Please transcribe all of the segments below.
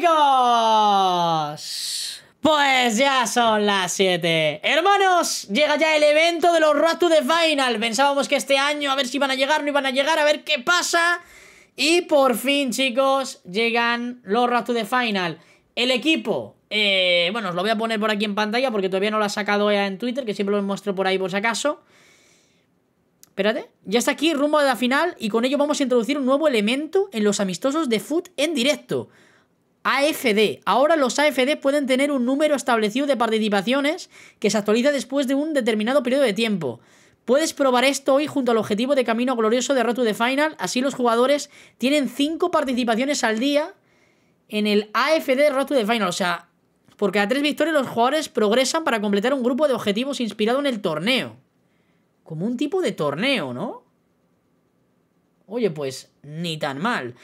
chicos, pues ya son las 7 Hermanos, llega ya el evento de los Road to the Final Pensábamos que este año a ver si iban a llegar, no iban a llegar, a ver qué pasa Y por fin chicos, llegan los Road to the Final El equipo, eh, bueno os lo voy a poner por aquí en pantalla Porque todavía no lo ha sacado ya en Twitter, que siempre lo muestro por ahí por si acaso Espérate, ya está aquí rumbo a la final y con ello vamos a introducir un nuevo elemento en los amistosos de foot en directo. AFD. Ahora los AFD pueden tener un número establecido de participaciones que se actualiza después de un determinado periodo de tiempo. Puedes probar esto hoy junto al objetivo de Camino Glorioso de Road to Final. Así los jugadores tienen 5 participaciones al día en el AFD de to the Final. O sea, porque a 3 victorias los jugadores progresan para completar un grupo de objetivos inspirado en el torneo. Como un tipo de torneo, ¿no? Oye, pues ni tan mal.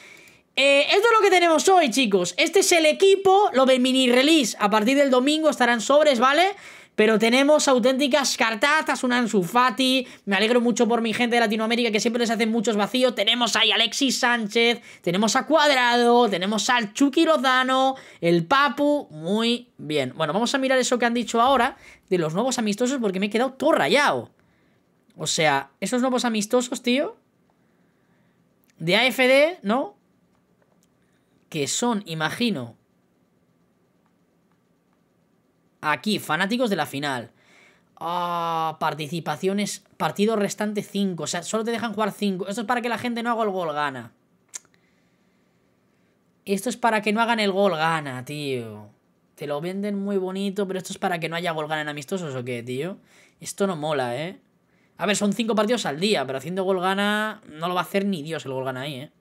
Eh, esto es lo que tenemos hoy, chicos. Este es el equipo, lo de mini release. A partir del domingo estarán sobres, ¿vale? Pero tenemos auténticas cartazas, una su Fati. Me alegro mucho por mi gente de Latinoamérica que siempre les hacen muchos vacíos. Tenemos ahí a Alexis Sánchez, tenemos a Cuadrado, tenemos al Chucky Lozano, el Papu. Muy bien. Bueno, vamos a mirar eso que han dicho ahora de los nuevos amistosos porque me he quedado todo rayado. O sea, esos nuevos amistosos, tío. De AFD, ¿no? que son, imagino, aquí, fanáticos de la final. Ah, participaciones, partido restante 5, o sea, solo te dejan jugar 5. Esto es para que la gente no haga el gol gana. Esto es para que no hagan el gol gana, tío. Te lo venden muy bonito, pero esto es para que no haya gol gana en amistosos o qué, tío. Esto no mola, ¿eh? A ver, son 5 partidos al día, pero haciendo gol gana no lo va a hacer ni Dios el gol gana ahí, ¿eh?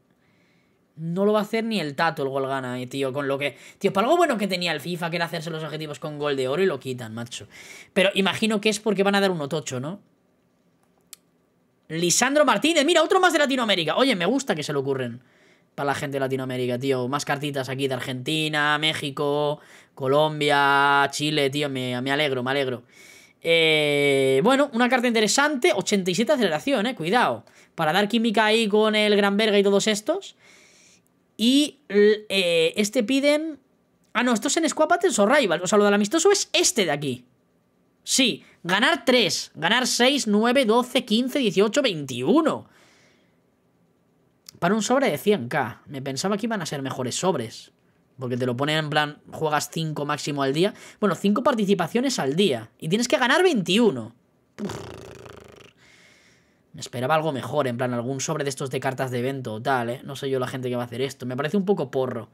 No lo va a hacer ni el Tato el gol gana, eh, tío. Con lo que. Tío, para algo bueno que tenía el FIFA, que era hacerse los objetivos con gol de oro y lo quitan, macho. Pero imagino que es porque van a dar un tocho ¿no? Lisandro Martínez, mira, otro más de Latinoamérica. Oye, me gusta que se le ocurren para la gente de Latinoamérica, tío. Más cartitas aquí de Argentina, México, Colombia, Chile, tío. Me, me alegro, me alegro. Eh, bueno, una carta interesante. 87 aceleración, eh. Cuidado. Para dar química ahí con el Gran Verga y todos estos. Y eh, este piden... Ah, no, esto es en Squad Battles o Rivals. O sea, lo del amistoso es este de aquí. Sí, ganar 3, ganar 6, 9, 12, 15, 18, 21. Para un sobre de 100k. Me pensaba que iban a ser mejores sobres. Porque te lo ponen en plan, juegas 5 máximo al día. Bueno, 5 participaciones al día. Y tienes que ganar 21. Me Esperaba algo mejor, en plan, algún sobre de estos de cartas de evento o tal, ¿eh? No sé yo la gente que va a hacer esto. Me parece un poco porro.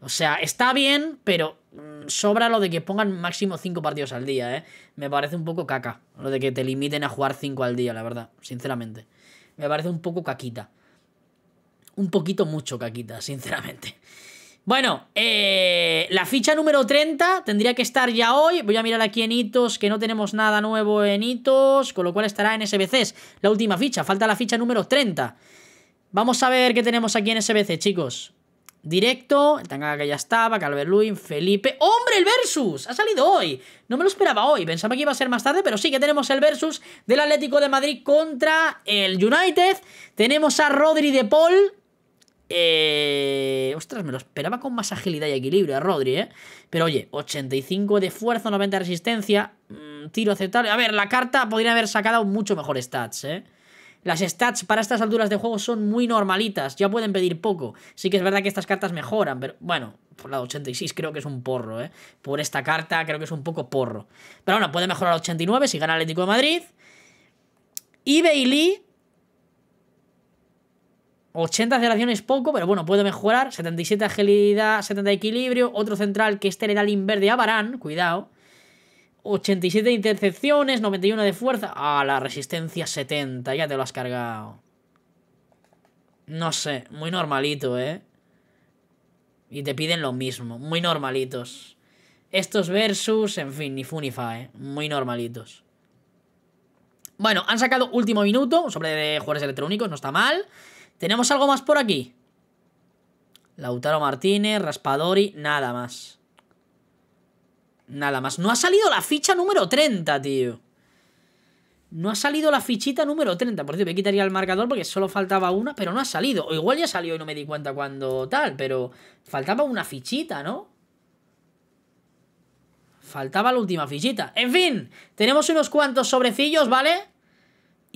O sea, está bien, pero mm, sobra lo de que pongan máximo 5 partidos al día, ¿eh? Me parece un poco caca. Lo de que te limiten a jugar 5 al día, la verdad, sinceramente. Me parece un poco caquita. Un poquito mucho caquita, sinceramente. Bueno, eh, la ficha número 30 tendría que estar ya hoy. Voy a mirar aquí en hitos, que no tenemos nada nuevo en hitos, con lo cual estará en SBCs. La última ficha, falta la ficha número 30. Vamos a ver qué tenemos aquí en SBC, chicos. Directo, el Tangaga que ya estaba, Calverluin, Felipe... ¡Hombre, el Versus! Ha salido hoy. No me lo esperaba hoy, pensaba que iba a ser más tarde, pero sí que tenemos el Versus del Atlético de Madrid contra el United. Tenemos a Rodri de Paul, eh, ostras, me lo esperaba con más agilidad y equilibrio a eh, Rodri, ¿eh? Pero oye, 85 de fuerza, 90 de resistencia, mm, tiro aceptable. A ver, la carta podría haber sacado mucho mejor stats, ¿eh? Las stats para estas alturas de juego son muy normalitas, ya pueden pedir poco. Sí que es verdad que estas cartas mejoran, pero bueno, por la 86 creo que es un porro, ¿eh? Por esta carta creo que es un poco porro. Pero bueno, puede mejorar a 89 si gana el Atlético de Madrid. Y Bailey 80 aceleración poco, pero bueno, puede mejorar. 77 agilidad, 70 equilibrio. Otro central que este le da el cuidado. 87 intercepciones, 91 de fuerza. Ah, la resistencia 70, ya te lo has cargado. No sé, muy normalito, ¿eh? Y te piden lo mismo, muy normalitos. Estos versus, en fin, ni fu ¿eh? Muy normalitos. Bueno, han sacado último minuto sobre jugadores electrónicos, no está mal. ¿Tenemos algo más por aquí? Lautaro Martínez, Raspadori, nada más. Nada más. No ha salido la ficha número 30, tío. No ha salido la fichita número 30. Por cierto, me quitaría el marcador porque solo faltaba una, pero no ha salido. O igual ya salió y no me di cuenta cuando tal, pero faltaba una fichita, ¿no? Faltaba la última fichita. En fin, tenemos unos cuantos sobrecillos, ¿vale?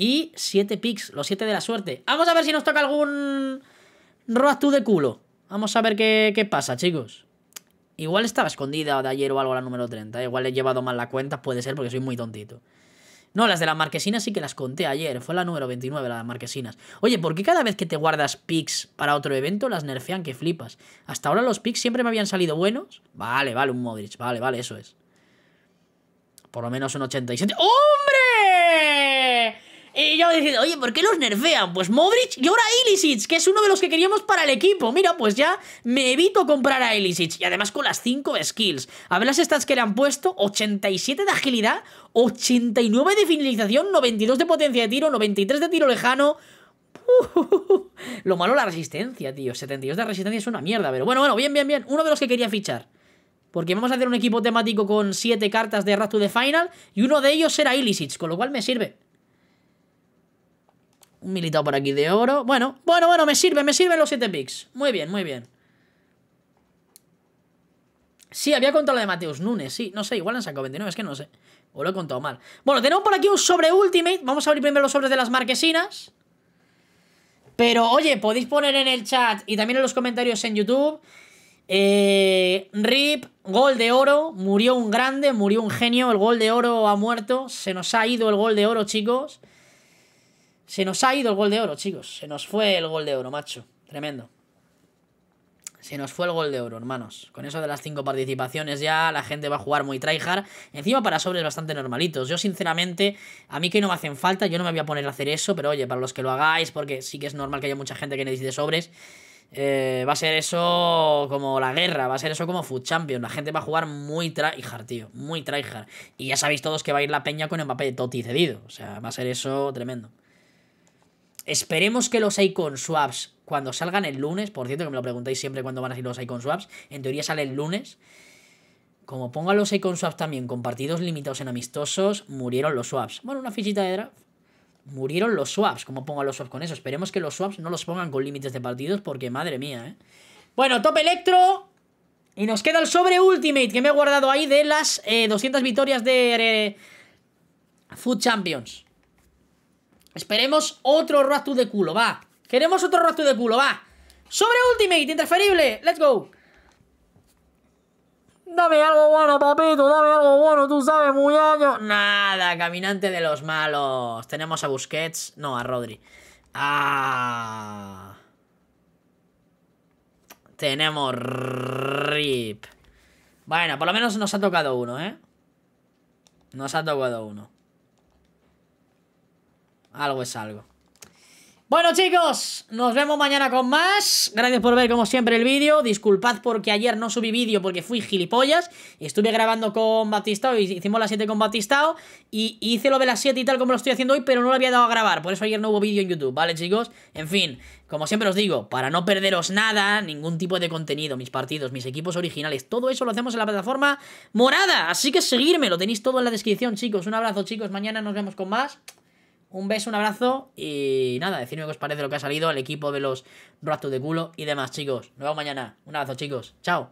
Y 7 picks, los 7 de la suerte. Vamos a ver si nos toca algún Road de culo. Vamos a ver qué, pasa, chicos. Igual estaba escondida de ayer o algo la número 30. Igual he llevado mal la cuenta, puede ser, porque soy muy tontito. No, las de las marquesinas sí que las conté ayer. Fue la número 29, la de las marquesinas. Oye, ¿por qué cada vez que te guardas picks para otro evento las nerfean que flipas? Hasta ahora los picks siempre me habían salido buenos. Vale, vale, un Modric. Vale, vale, eso es. Por lo menos un 87. ¡Hombre! Y yo diciendo, oye, ¿por qué los nerfean? Pues Modric y ahora Ilisic, que es uno de los que queríamos para el equipo. Mira, pues ya me evito comprar a Ilisic. Y además con las 5 skills. A ver las stats que le han puesto. 87 de agilidad, 89 de finalización, 92 de potencia de tiro, 93 de tiro lejano. lo malo la resistencia, tío. 72 de resistencia es una mierda, pero bueno, bueno, bien, bien, bien. Uno de los que quería fichar. Porque vamos a hacer un equipo temático con 7 cartas de Rat to the Final y uno de ellos será Ilisic, con lo cual me sirve. Un militado por aquí de oro. Bueno, bueno, bueno, me sirven, me sirven los 7 picks. Muy bien, muy bien. Sí, había contado la de Mateus Nunes, sí. No sé, igual han sacado 29, es que no sé. O lo he contado mal. Bueno, tenemos por aquí un sobre Ultimate. Vamos a abrir primero los sobres de las marquesinas. Pero, oye, podéis poner en el chat y también en los comentarios en YouTube. Eh, Rip, gol de oro. Murió un grande, murió un genio. El gol de oro ha muerto. Se nos ha ido el gol de oro, chicos. Se nos ha ido el gol de oro, chicos. Se nos fue el gol de oro, macho. Tremendo. Se nos fue el gol de oro, hermanos. Con eso de las cinco participaciones ya la gente va a jugar muy tryhard. Encima para sobres bastante normalitos. Yo, sinceramente, a mí que no me hacen falta, yo no me voy a poner a hacer eso, pero oye, para los que lo hagáis, porque sí que es normal que haya mucha gente que necesite sobres, eh, va a ser eso como la guerra, va a ser eso como Food Champion. La gente va a jugar muy tryhard, tío, muy tryhard. Y ya sabéis todos que va a ir la peña con el de Totti cedido. O sea, va a ser eso tremendo. Esperemos que los icon swaps, cuando salgan el lunes, por cierto que me lo preguntáis siempre cuando van a salir los icon swaps, en teoría sale el lunes. Como ponga los icon swaps también con partidos limitados en amistosos, murieron los swaps. Bueno, una fichita de draft. Murieron los swaps, como ponga los swaps con eso. Esperemos que los swaps no los pongan con límites de partidos porque madre mía, ¿eh? Bueno, top electro. Y nos queda el sobre Ultimate que me he guardado ahí de las 200 eh, victorias de eh, Food Champions. Esperemos otro Rastu de culo, va. Queremos otro Rastu de culo, va. Sobre Ultimate, Interferible, Let's go. Dame algo bueno, papito, dame algo bueno, tú sabes, muy muñeño. Nada, caminante de los malos. Tenemos a Busquets, no, a Rodri. Ah. Tenemos RIP. Bueno, por lo menos nos ha tocado uno, ¿eh? Nos ha tocado uno algo es algo. Bueno chicos, nos vemos mañana con más Gracias por ver como siempre el vídeo Disculpad porque ayer no subí vídeo porque fui gilipollas Estuve grabando con Batistao Hicimos las 7 con Batistao Y hice lo de las 7 y tal como lo estoy haciendo hoy Pero no lo había dado a grabar, por eso ayer no hubo vídeo en YouTube ¿Vale chicos? En fin, como siempre os digo Para no perderos nada, ningún tipo de contenido Mis partidos, mis equipos originales Todo eso lo hacemos en la plataforma morada Así que seguidme lo tenéis todo en la descripción chicos Un abrazo chicos, mañana nos vemos con más un beso, un abrazo y nada, decidme qué os parece lo que ha salido, al equipo de los ratos de culo y demás, chicos. Nos vemos mañana. Un abrazo, chicos. Chao.